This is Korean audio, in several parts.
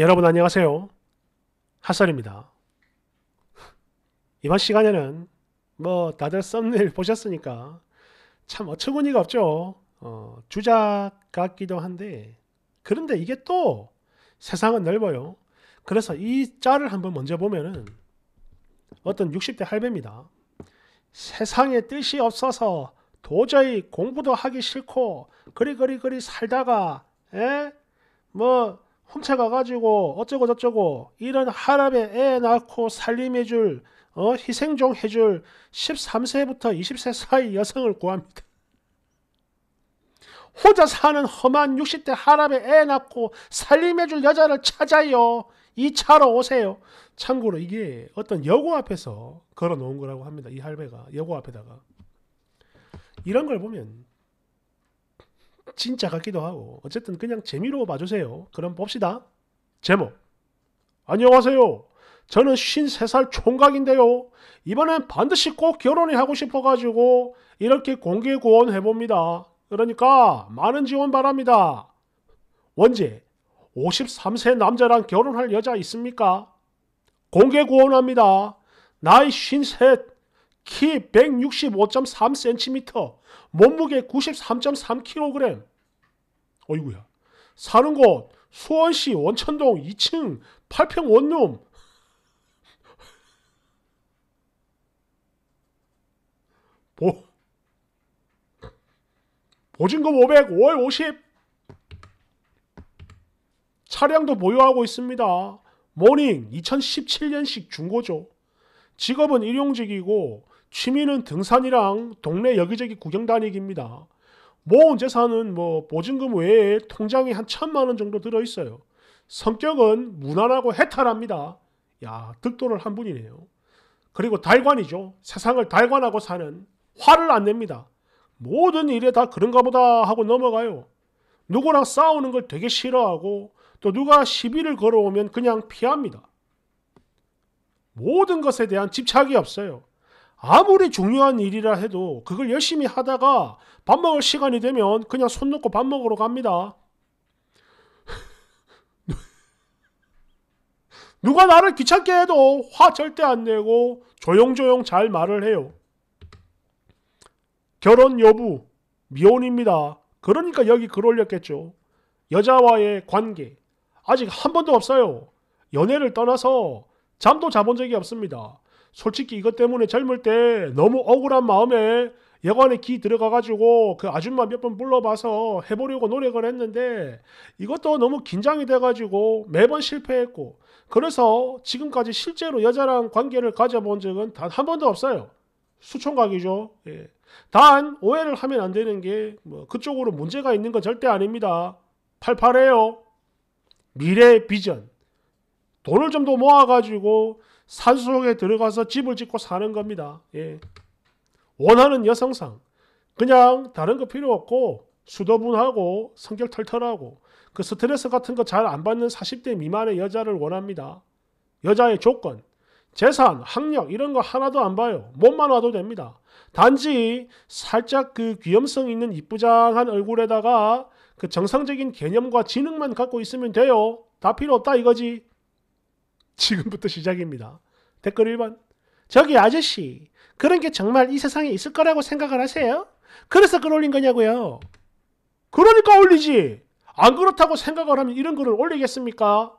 여러분 안녕하세요. 핫설입니다. 이번 시간에는 뭐 다들 썸네일 보셨으니까 참 어처구니가 없죠. 어, 주작 같기도 한데 그런데 이게 또 세상은 넓어요. 그래서 이 짤을 한번 먼저 보면은 어떤 60대 할배입니다. 세상에 뜻이 없어서 도저히 공부도 하기 싫고 그리그리그리 살다가 에? 뭐 훔쳐가가지고 어쩌고 저쩌고 이런 하랍에 애 낳고 살림해줄 어, 희생종 해줄 13세부터 20세 사이 여성을 구합니다. 혼자 사는 험한 60대 하랍에 애 낳고 살림해줄 여자를 찾아요. 이 차로 오세요. 참고로 이게 어떤 여고 앞에서 걸어놓은 거라고 합니다. 이 할배가 여고 앞에다가 이런 걸 보면 진짜 같기도 하고 어쨌든 그냥 재미로 봐주세요. 그럼 봅시다. 제목 안녕하세요. 저는 53살 총각인데요. 이번엔 반드시 꼭 결혼을 하고 싶어가지고 이렇게 공개 구원 해봅니다. 그러니까 많은 지원 바랍니다. 원제 53세 남자랑 결혼할 여자 있습니까? 공개 구원합니다. 나이 53키 165.3cm, 몸무게 93.3kg. 어이구야. 사는 곳 수원시 원천동 2층 8평 원룸. 보 보증금 500, 월 50. 차량도 보유하고 있습니다. 모닝 2017년식 중고죠. 직업은 일용직이고 취미는 등산이랑 동네 여기저기 구경 다니기입니다. 모은 재산은 뭐 보증금 외에 통장에 한 천만 원 정도 들어있어요. 성격은 무난하고 해탈합니다. 야, 득도를 한 분이네요. 그리고 달관이죠. 세상을 달관하고 사는 화를 안 냅니다. 모든 일에 다 그런가 보다 하고 넘어가요. 누구랑 싸우는 걸 되게 싫어하고 또 누가 시비를 걸어오면 그냥 피합니다. 모든 것에 대한 집착이 없어요. 아무리 중요한 일이라 해도 그걸 열심히 하다가 밥 먹을 시간이 되면 그냥 손 놓고 밥 먹으러 갑니다. 누가 나를 귀찮게 해도 화 절대 안 내고 조용조용 잘 말을 해요. 결혼 여부, 미혼입니다. 그러니까 여기 글 올렸겠죠. 여자와의 관계. 아직 한 번도 없어요. 연애를 떠나서 잠도 자본 적이 없습니다. 솔직히 이것 때문에 젊을 때 너무 억울한 마음에 여관에 기 들어가가지고 그 아줌마 몇 번 불러봐서 해보려고 노력을 했는데 이것도 너무 긴장이 돼가지고 매번 실패했고 그래서 지금까지 실제로 여자랑 관계를 가져본 적은 단 한 번도 없어요. 수총각이죠. 예. 단 오해를 하면 안 되는 게뭐 그쪽으로 문제가 있는 건 절대 아닙니다. 팔팔해요. 미래 비전. 돈을 좀 더 모아가지고 산속에 들어가서 집을 짓고 사는 겁니다. 예. 원하는 여성상 그냥 다른 거 필요 없고 수도분하고 성격 털털하고 그 스트레스 같은 거 잘 안 받는 40대 미만의 여자를 원합니다. 여자의 조건, 재산, 학력 이런 거 하나도 안 봐요. 몸만 와도 됩니다. 단지 살짝 그 귀염성 있는 이쁘장한 얼굴에다가 그 정상적인 개념과 지능만 갖고 있으면 돼요. 다 필요 없다 이거지. 지금부터 시작입니다. 댓글 1번. 저기 아저씨, 그런 게 정말 이 세상에 있을 거라고 생각을 하세요? 그래서 글 올린 거냐고요? 그러니까 올리지. 안 그렇다고 생각을 하면 이런 글을 올리겠습니까?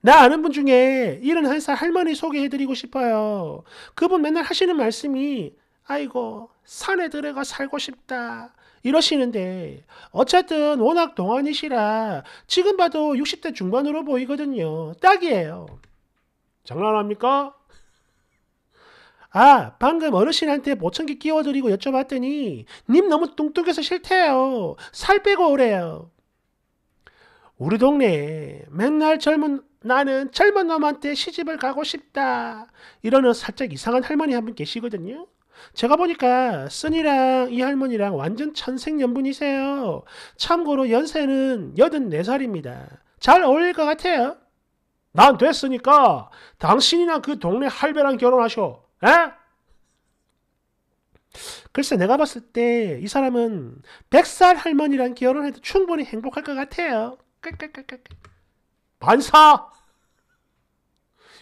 나 아는 분 중에 71살 할머니 소개해드리고 싶어요. 그분 맨날 하시는 말씀이 아이고 산에 들어가 살고 싶다. 이러시는데 어쨌든 워낙 동안이시라 지금 봐도 60대 중반으로 보이거든요. 딱이에요. 장난합니까? 아 방금 어르신한테 보청기 끼워드리고 여쭤봤더니 님 너무 뚱뚱해서 싫대요. 살 빼고 오래요. 우리 동네에 맨날 젊은 나는 젊은 놈한테 시집을 가고 싶다 이러는 살짝 이상한 할머니 한 분 계시거든요. 제가 보니까 쓴이랑 이 할머니랑 완전 천생연분이세요. 참고로 연세는 84살입니다. 잘 어울릴 것 같아요. 난 됐으니까 당신이나 그 동네 할배랑 결혼하셔. 에? 글쎄 내가 봤을 때 이 사람은 100살 할머니랑 결혼해도 충분히 행복할 것 같아요. 반사!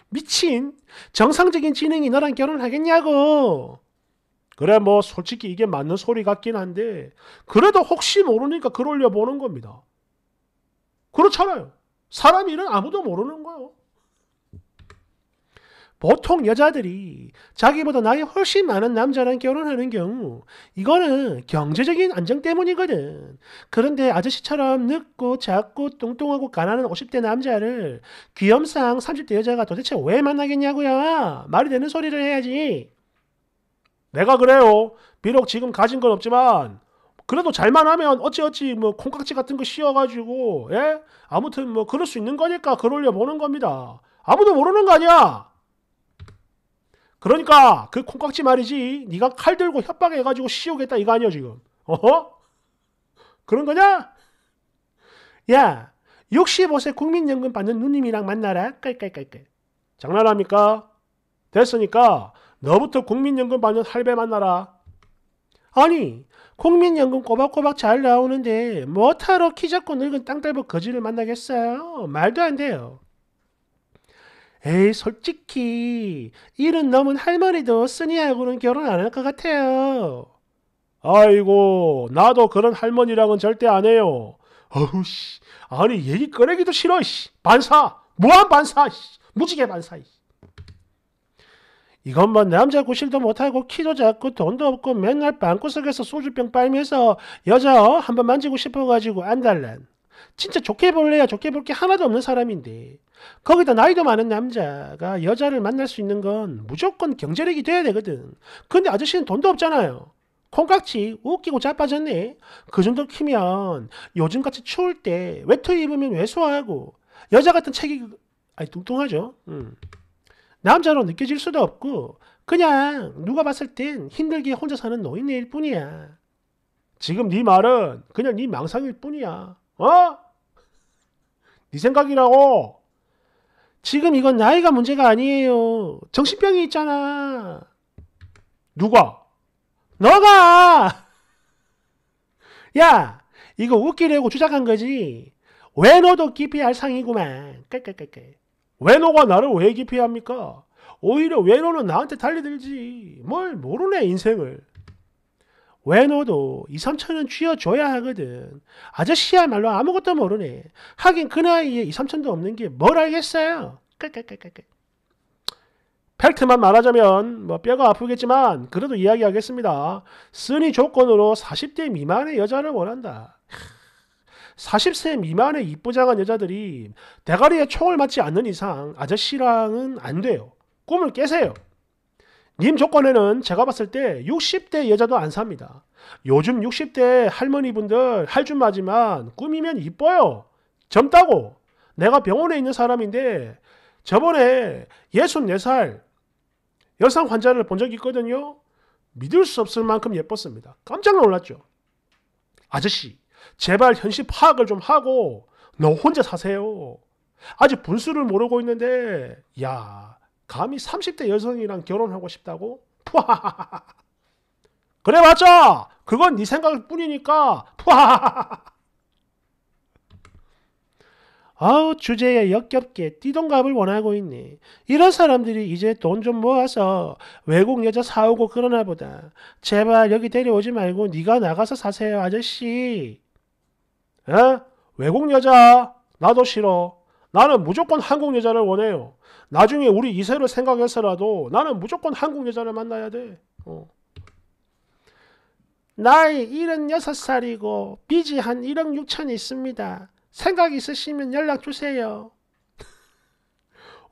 미친! 정상적인 지능이 너랑 결혼하겠냐고! 그래 뭐 솔직히 이게 맞는 소리 같긴 한데 그래도 혹시 모르니까 글 올려보는 겁니다. 그렇잖아요. 사람 일은 아무도 모르는 거예요. 보통 여자들이 자기보다 나이 훨씬 많은 남자랑 결혼하는 경우 이거는 경제적인 안정 때문이거든. 그런데 아저씨처럼 늙고 작고 뚱뚱하고 가난한 50대 남자를 귀염상 30대 여자가 도대체 왜 만나겠냐고요. 말이 되는 소리를 해야지. 내가 그래요. 비록 지금 가진 건 없지만 그래도 잘만 하면 어찌어찌 뭐 콩깍지 같은 거 씌워가지고 예? 아무튼 뭐 그럴 수 있는 거니까 그 올려보는 겁니다. 아무도 모르는 거 아니야. 그러니까 그 콩깍지 말이지 네가 칼 들고 협박해가지고 씌우겠다 이거 아니야 지금. 어허? 그런 거냐? 야 65세 국민연금 받는 누님이랑 만나라. 깔깔깔깔. 장난합니까? 됐으니까 너부터 국민연금 받는 할배 만나라. 아니 국민연금 꼬박꼬박 잘 나오는데 뭐하러 키 작고 늙은 땅딸부 거지를 만나겠어요? 말도 안 돼요. 에이 솔직히 일은 넘은 할머니도 쓰니하고는 결혼 안 할 것 같아요. 아이고 나도 그런 할머니랑은 절대 안 해요. 어우 씨 아니 얘기 꺼내기도 싫어 씨 반사 무한 반사 씨 무지개 반사 씨. 이건 뭐 남자 구실도 못하고 키도 작고 돈도 없고 맨날 방구석에서 소주병 빨면서 여자 어? 한 번 만지고 싶어가지고 안달란 진짜 좋게 볼래야 좋게 볼 게 하나도 없는 사람인데 거기다 나이도 많은 남자가 여자를 만날 수 있는 건 무조건 경제력이 돼야 되거든. 근데 아저씨는 돈도 없잖아요. 콩깍지 웃기고 자빠졌네. 그 정도 키면 요즘같이 추울 때 외투 입으면 왜소하고 여자 같은 책이 아니 뚱뚱하죠. 음. 남자로 느껴질 수도 없고 그냥 누가 봤을 땐 힘들게 혼자 사는 노인일 네 뿐이야. 지금 네 말은 그냥 네 망상일 뿐이야. 어? 네 생각이라고. 지금 이건 나이가 문제가 아니에요. 정신병이 있잖아. 누가? 너가! 야! 이거 웃기려고 주작한 거지. 왜 너도 깊이 알 상이구만. 깔깔깔깔. 왜 너가 나를 왜 기피합니까? 오히려 왜 너는 나한테 달려들지. 뭘 모르네 인생을. 왜 너도 2, 3천은 쥐어줘야 하거든. 아저씨야말로 아무것도 모르네. 하긴 그 나이에 2, 3천도 없는 게 뭘 알겠어요. 깔깔깔깔깔. 팩트만 말하자면 뭐 뼈가 아프겠지만 그래도 이야기하겠습니다. 쓰니 조건으로 40대 미만의 여자를 원한다. 40세 미만의 이쁘장한 여자들이 대가리에 총을 맞지 않는 이상 아저씨랑은 안 돼요. 꿈을 깨세요. 님 조건에는 제가 봤을 때 60대 여자도 안 삽니다. 요즘 60대 할머니분들 할 줄맞지만 꿈이면 이뻐요. 젊다고. 내가 병원에 있는 사람인데 저번에 64살 여성 환자를 본 적이 있거든요. 믿을 수 없을 만큼 예뻤습니다. 깜짝 놀랐죠. 아저씨, 제발 현실 파악을 좀 하고 너 혼자 사세요. 아직 분수를 모르고 있는데 야 감히 30대 여성이랑 결혼하고 싶다고? 푸하 그래 맞아 그건 네 생각뿐이니까 푸하 아우 주제에 역겹게 띠동갑을 원하고 있니 이런 사람들이 이제 돈 좀 모아서 외국 여자 사오고 그러나 보다 제발 여기 데려오지 말고 네가 나가서 사세요 아저씨 에? 외국 여자 나도 싫어. 나는 무조건 한국 여자를 원해요. 나중에 우리 이세를 생각해서라도 나는 무조건 한국 여자를 만나야 돼. 어. 나이 76살이고 빚이 한 1억 6천 있습니다. 생각 있으시면 연락 주세요.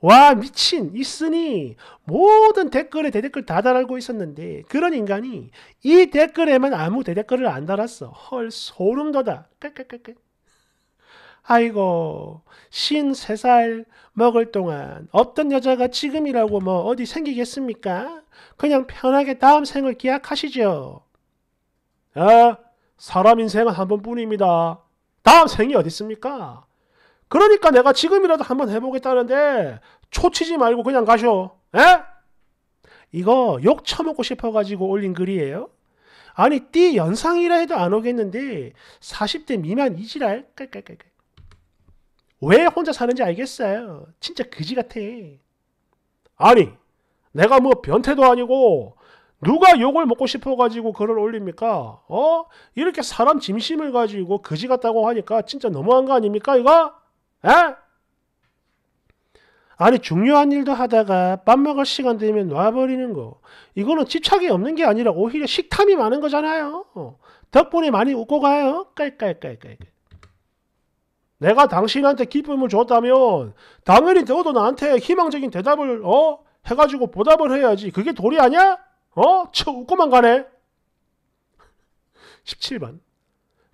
와 미친 있으니 모든 댓글에 대댓글 다 달고 있었는데 그런 인간이 이 댓글에만 아무 대댓글을 안 달았어. 헐 소름 돋아. 깨깨깨깨. 아이고 신세살 먹을 동안 없던 여자가 지금이라고 뭐 어디 생기겠습니까? 그냥 편하게 다음 생을 기약하시죠. 에 어? 사람 인생은 한 번뿐입니다. 다음 생이 어디 있습니까? 그러니까 내가 지금이라도 한번 해보겠다는데 초치지 말고 그냥 가셔. 에? 예? 이거 욕 처먹고 싶어가지고 올린 글이에요. 아니 띠 연상이라 해도 안 오겠는데 40대 미만 이지랄 깔깔깔깔 왜 혼자 사는지 알겠어요 진짜 그지 같아 아니 내가 뭐 변태도 아니고 누가 욕을 먹고 싶어가지고 글을 올립니까 어 이렇게 사람 짐심을 가지고 그지 같다고 하니까 진짜 너무한 거 아닙니까 이거 아? 니 중요한 일도 하다가 밥 먹을 시간 되면 놔버리는 거 이거는 집착이 없는 게 아니라 오히려 식탐이 많은 거잖아요 덕분에 많이 웃고 가요 깔깔깔깔 내가 당신한테 기쁨을 줬다면 당연히 너도 나한테 희망적인 대답을 어 해가지고 보답을 해야지 그게 도리 아니야? 어? 저 웃고만 가네 17번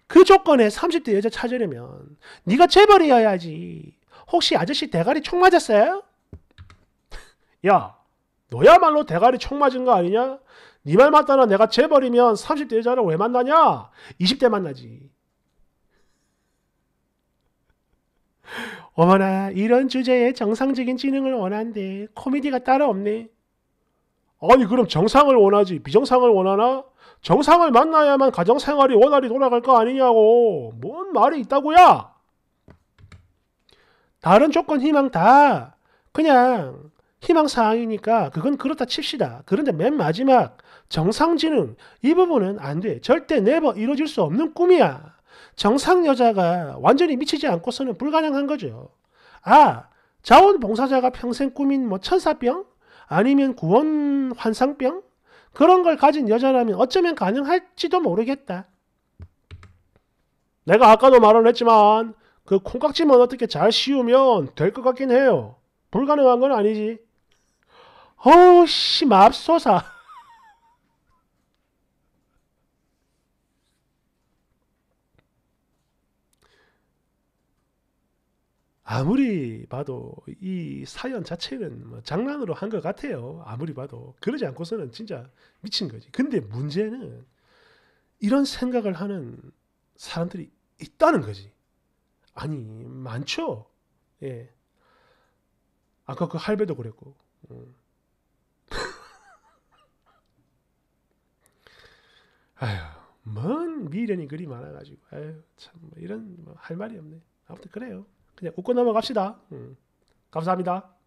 그 조건에 30대 여자 찾으려면 네가 재벌이어야지. 혹시 아저씨 대가리 총 맞았어요? 야, 너야말로 대가리 총 맞은 거 아니냐? 네 말 맞다나 내가 재벌이면 30대 여자를 왜 만나냐? 20대 만나지. 어머나 이런 주제에 정상적인 지능을 원한대 코미디가 따로 없네. 아니 그럼 정상을 원하지 비정상을 원하나? 정상을 만나야만 가정생활이 원활히 돌아갈 거 아니냐고 뭔 말이 있다고야 다른 조건 희망 다 그냥 희망사항이니까 그건 그렇다 칩시다 그런데 맨 마지막 정상지능 이 부분은 안 돼 절대 네버 이루어질 수 없는 꿈이야 정상 여자가 완전히 미치지 않고서는 불가능한 거죠 아 자원봉사자가 평생 꾸민 뭐 천사병 아니면 구원 환상병 그런 걸 가진 여자라면 어쩌면 가능할지도 모르겠다. 내가 아까도 말을 했지만 그 콩깍지만 어떻게 잘 씌우면 될 것 같긴 해요. 불가능한 건 아니지. 어우 씨 맙소사. 아무리 봐도 이 사연 자체는 뭐 장난으로 한 것 같아요. 아무리 봐도 그러지 않고서는 진짜 미친 거지. 근데 문제는 이런 생각을 하는 사람들이 있다는 거지. 아니 많죠. 예. 아까 그 할배도 그랬고. 음. 아휴, 먼 미련이 그리 많아가지고, 아휴 참 뭐 이런 뭐할 말이 없네. 아무튼 그래요. 그냥 웃고 넘어갑시다. 음. 감사합니다.